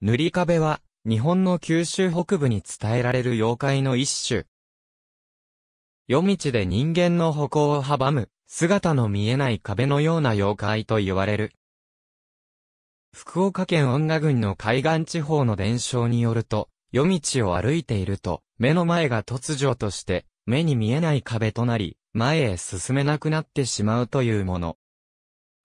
塗り壁は、日本の九州北部に伝えられる妖怪の一種。夜道で人間の歩行を阻む、姿の見えない壁のような妖怪と言われる。福岡県恩賀郡の海岸地方の伝承によると、夜道を歩いていると、目の前が突如として、目に見えない壁となり、前へ進めなくなってしまうというもの。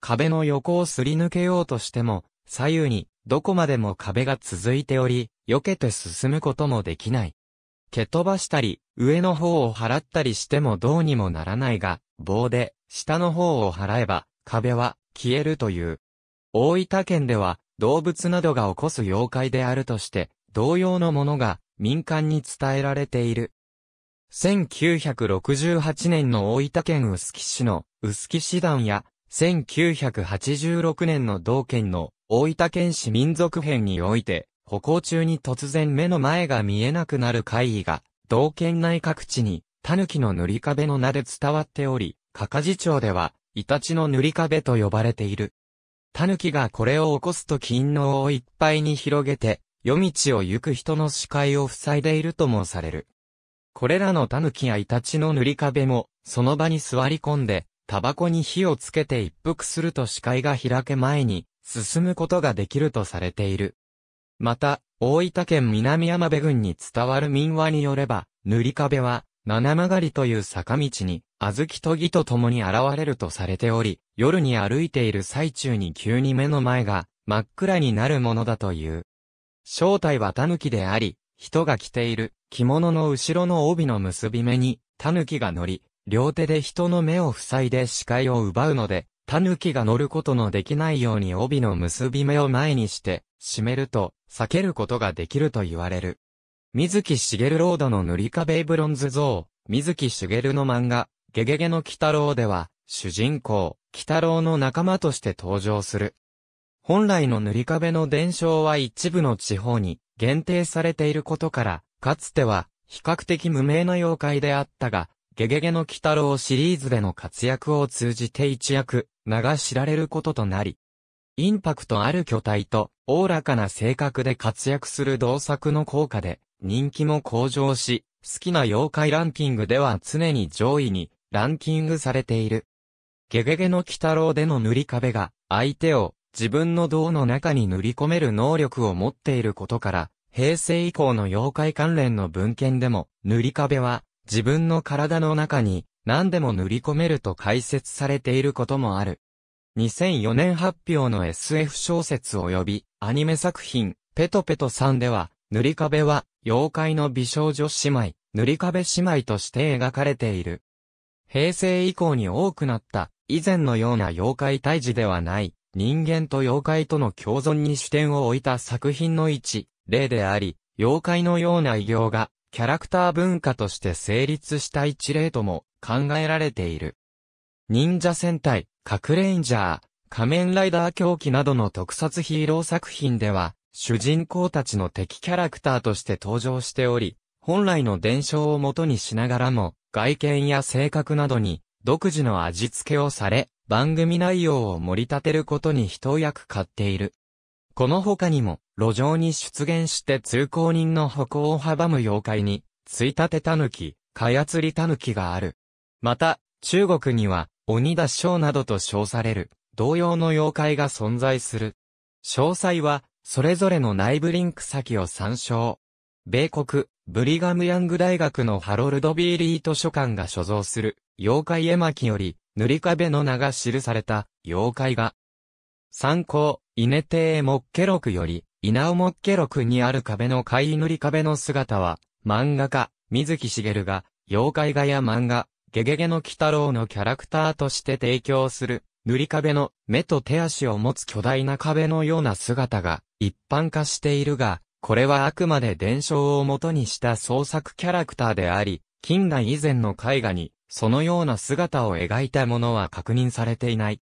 壁の横をすり抜けようとしても、左右にどこまでも壁が続いており、避けて進むこともできない。蹴飛ばしたり、上の方を払ったりしてもどうにもならないが、棒で、下の方を払えば、壁は、消えるという。大分県では、動物などが起こす妖怪であるとして、同様のものが、民間に伝えられている。1968年の大分県臼杵市の臼杵市団や、1986年の同県の大分県市民族編において、歩行中に突然目の前が見えなくなる怪異が、道県内各地に、狸の塗り壁の名で伝わっており、かかじ町では、イタチの塗り壁と呼ばれている。狸がこれを起こすと金のをいっぱいに広げて、夜道を行く人の視界を塞いでいるともされる。これらの狸やイタチの塗り壁も、その場に座り込んで、タバコに火をつけて一服すると視界が開け前に、進むことができるとされている。また、大分県南山部郡に伝わる民話によれば、塗り壁は、七曲りという坂道に、小豆とぎと共に現れるとされており、夜に歩いている最中に急に目の前が真っ暗になるものだという。正体は狸であり、人が着ている着物の後ろの帯の結び目に狸が乗り、両手で人の目を塞いで視界を奪うので、狸が乗ることのできないように帯の結び目を前にして、締めると、避けることができると言われる。水木しげるロードの塗り壁ブロンズ像、水木しげるの漫画、ゲゲゲの鬼太郎では、主人公、鬼太郎の仲間として登場する。本来の塗り壁の伝承は一部の地方に限定されていることから、かつては比較的無名な妖怪であったが、ゲゲゲの鬼太郎シリーズでの活躍を通じて一躍、名が知られることとなり、インパクトある巨体と、おおらかな性格で活躍する同作の効果で、人気も向上し、好きな妖怪ランキングでは常に上位にランキングされている。ゲゲゲの鬼太郎での塗り壁が、相手を自分の胴の中に塗り込める能力を持っていることから、平成以降の妖怪関連の文献でも、塗り壁は自分の体の中に何でも塗り込めると解説されていることもある。2004年発表の SF 小説及びアニメ作品、ペトペトさんでは、塗り壁は、妖怪の美少女姉妹、塗り壁姉妹として描かれている。平成以降に多くなった、以前のような妖怪退治ではない、人間と妖怪との共存に視点を置いた作品の一例であり、妖怪のような異形がキャラクター文化として成立した一例とも考えられている。忍者戦隊、カクレンジャー、仮面ライダー狂気などの特撮ヒーロー作品では、主人公たちの敵キャラクターとして登場しており、本来の伝承をもとにしながらも、外見や性格などに独自の味付けをされ、番組内容を盛り立てることに一役買っている。この他にも、路上に出現して通行人の歩行を阻む妖怪に、ついたてたぬき、かやつりたぬきがある。また、中国には、鬼脱章などと称される、同様の妖怪が存在する。詳細は、それぞれの内部リンク先を参照。米国、ブリガムヤング大学のハロルド・ビーリー図書館が所蔵する、妖怪絵巻より、塗り壁の名が記された、妖怪が。参考、イネテー・モッケロクより、稲尾木家録にある壁の飼い塗り壁の姿は、漫画家、水木しげるが、妖怪画や漫画、ゲゲゲの鬼太郎のキャラクターとして提供する、塗り壁の目と手足を持つ巨大な壁のような姿が一般化しているが、これはあくまで伝承をもとにした創作キャラクターであり、近代以前の絵画に、そのような姿を描いたものは確認されていない。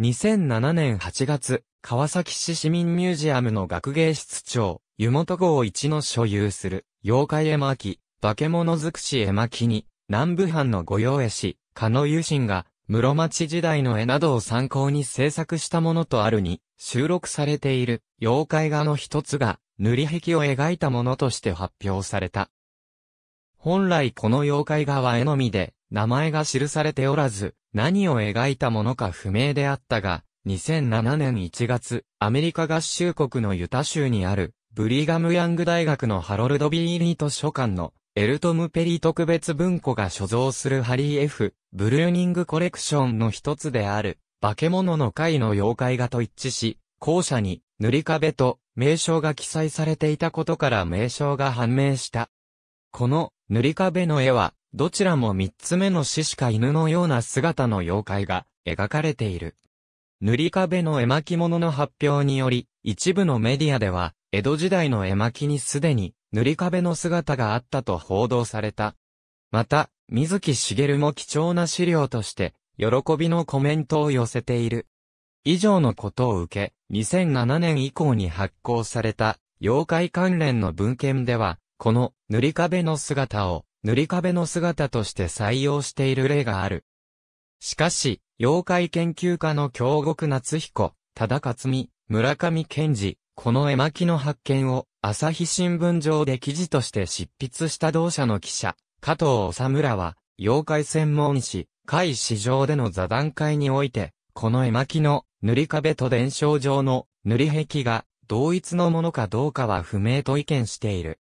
2007年8月、川崎市市民ミュージアムの学芸室長、湯本号一の所有する、妖怪絵巻、化け物尽くし絵巻に、南部藩の御用絵師、加野友心が、室町時代の絵などを参考に制作したものとあるに、収録されている、妖怪画の一つが、塗り壁を描いたものとして発表された。本来この妖怪画は絵のみで、名前が記されておらず、何を描いたものか不明であったが、2007年1月、アメリカ合衆国のユタ州にある、ブリガムヤング大学のハロルド・ビーリート書館の、エルトム・ペリー特別文庫が所蔵するハリー・ F・ ブルーニングコレクションの一つである、化け物の会の妖怪画と一致し、後者に、塗り壁と名称が記載されていたことから名称が判明した。この塗り壁の絵は、どちらも三つ目の獅子か犬のような姿の妖怪が描かれている。塗り壁の絵巻物の発表により、一部のメディアでは、江戸時代の絵巻にすでに塗り壁の姿があったと報道された。また、水木しげるも貴重な資料として、喜びのコメントを寄せている。以上のことを受け、2007年以降に発行された、妖怪関連の文献では、この塗り壁の姿を、塗り壁の姿として採用している例がある。しかし、妖怪研究家の京極夏彦、忠勝美、村上健二、この絵巻の発見を、朝日新聞上で記事として執筆した同社の記者、加藤治村は、妖怪専門誌、会市場での座談会において、この絵巻の塗り壁と伝承上の塗り壁が同一のものかどうかは不明と意見している。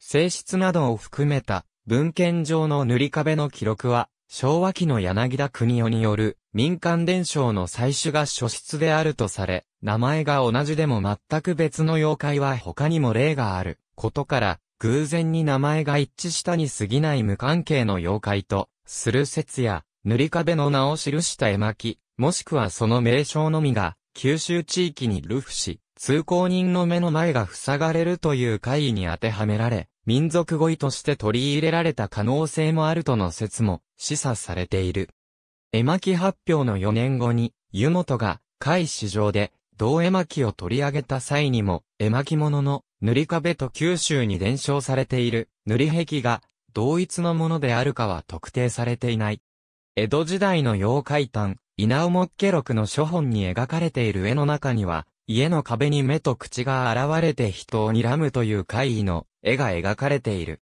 性質などを含めた文献上の塗り壁の記録は、昭和期の柳田国夫による民間伝承の採取が初出であるとされ、名前が同じでも全く別の妖怪は他にも例があることから、偶然に名前が一致したに過ぎない無関係の妖怪と、する説や、塗り壁の名を記した絵巻、もしくはその名称のみが、九州地域にルフし、通行人の目の前が塞がれるという会議に当てはめられ、民族語彙として取り入れられた可能性もあるとの説も示唆されている。絵巻発表の4年後に、湯本が、会史上で、同絵巻を取り上げた際にも、絵巻物の塗り壁と九州に伝承されている塗り壁が同一のものであるかは特定されていない。江戸時代の妖怪譚、稲尾木家録の書本に描かれている絵の中には、家の壁に目と口が現れて人を睨むという怪異の絵が描かれている。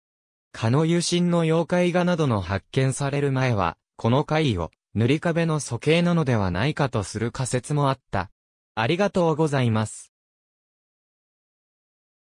蚊の有心の妖怪画などの発見される前は、この怪異を塗り壁の素形なのではないかとする仮説もあった。ありがとうございます。